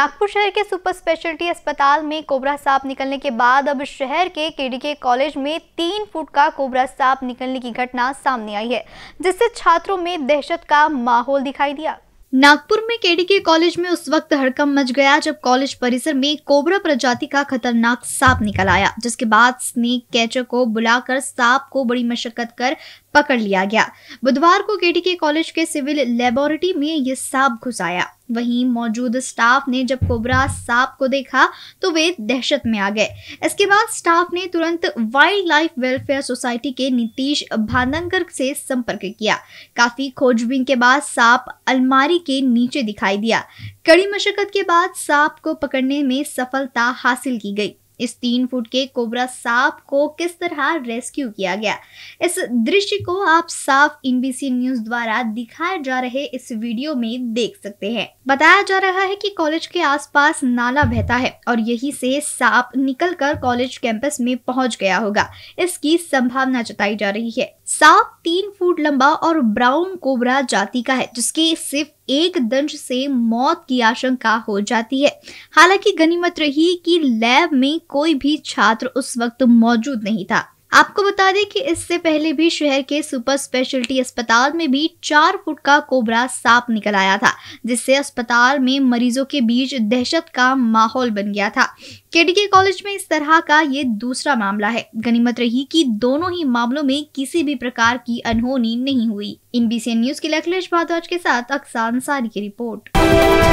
नागपुर शहर के super speciality अस्पताल में कोबरा सांप निकलने के बाद अब शहर के केडीके कॉलेज में तीन फुट का कोबरा सांप निकलने की घटना सामने आई है जिससे छात्रों में दहशत का माहौल दिखाई दिया नागपुर में केडीके कॉलेज में उस वक्त हड़कम मच गया जब कॉलेज परिसर में कोबरा प्रजाति का खतरनाक सांप निकल आया जिसके बाद स्नेक कैचर को बुलाकर सांप को बड़ी मशक्कत कर पकड़ लिया गया बुधवार को केडीके कॉलेज के सिविल लेबोरेटरी में यह सांप घुस आया वहीं मौजूद स्टाफ ने जब कोबरा सांप को देखा तो वे दहशत में आ गए इसके बाद स्टाफ ने तुरंत वाइल्ड लाइफ वेलफेयर सोसाइटी के नीतीश भानंगर से संपर्क किया काफी खोजबीन के बाद सांप अलमारी के नीचे दिखाई दिया कड़ी मशक्कत के बाद सांप को पकड़ने में सफलता हासिल की गई इस तीन फुट के कोबरा सांप को किस तरह रेस्क्यू किया गया इस दृश्य को आप साफ एनबीसी न्यूज द्वारा दिखाए जा रहे इस वीडियो में देख सकते हैं बताया जा रहा है कि कॉलेज के आसपास नाला बहता है और यही से सांप निकलकर कॉलेज कैंपस में पहुंच गया होगा इसकी संभावना जताई जा रही है सांप तीन फुट लंबा और ब्राउन कोबरा जाति का है जिसकी सिर्फ एक दंश से मौत की आशंका हो जाती है हालांकि गनीमत रही कि लैब में कोई भी छात्र उस वक्त मौजूद नहीं था आपको बता दें कि इससे पहले भी शहर के सुपर स्पेशलिटी अस्पताल में भी चार फुट का कोबरा सांप निकल आया था जिससे अस्पताल में मरीजों के बीच दहशत का माहौल बन गया था केडीके कॉलेज में इस तरह का ये दूसरा मामला है गनीमत रही कि दोनों ही मामलों में किसी भी प्रकार की अनहोनी नहीं हुई इन न्यूज के लिए अखिलेश भारद्वाज के साथ अक्सान सारी की रिपोर्ट